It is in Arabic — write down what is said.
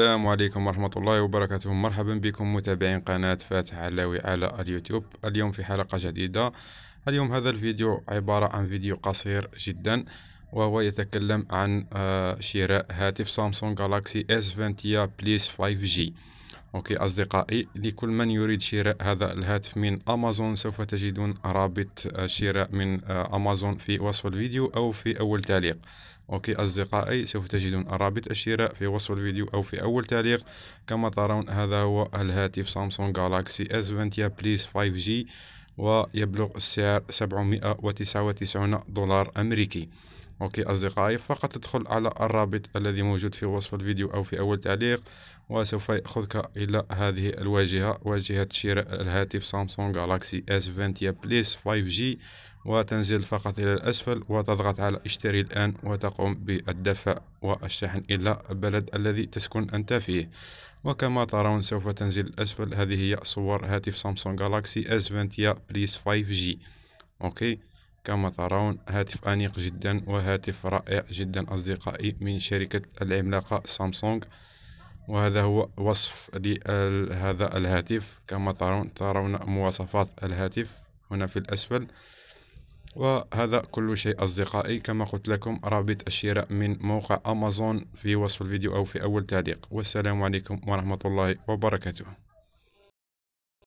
السلام عليكم ورحمة الله وبركاته مرحبا بكم متابعين قناة فاتح علاوي على اليوتيوب اليوم في حلقة جديدة اليوم هذا الفيديو عبارة عن فيديو قصير جدا وهو يتكلم عن آه، شراء هاتف سامسونج جالاكسي S20 بليس 5G اوكي اصدقائي لكل من يريد شراء هذا الهاتف من امازون سوف تجدون رابط آه، شراء من آه، امازون في وصف الفيديو او في اول تعليق اوكي اصدقائي سوف تجدون رابط الشراء في وصف الفيديو او في اول تعليق كما ترون هذا هو الهاتف سامسونج جالاكسي اس 20 بليس 5 جي ويبلغ السعر 799 دولار امريكي اوكي اصدقائي فقط تدخل على الرابط الذي موجود في وصف الفيديو او في اول تعليق وسوف ياخذك الى هذه الواجهه واجهه شراء الهاتف سامسونج جالاكسي اس 20 بليس 5G وتنزل فقط الى الاسفل وتضغط على اشتري الان وتقوم بالدفع والشحن الى البلد الذي تسكن انت فيه وكما ترون سوف تنزل الاسفل هذه هي صور هاتف سامسونج جالاكسي اس 20 بليس 5G اوكي كما ترون هاتف أنيق جدا وهاتف رائع جدا أصدقائي من شركة العملاقة سامسونج وهذا هو وصف لهذا الهاتف كما ترون ترون مواصفات الهاتف هنا في الأسفل وهذا كل شيء أصدقائي كما قلت لكم رابط الشراء من موقع أمازون في وصف الفيديو أو في أول تعليق والسلام عليكم ورحمة الله وبركاته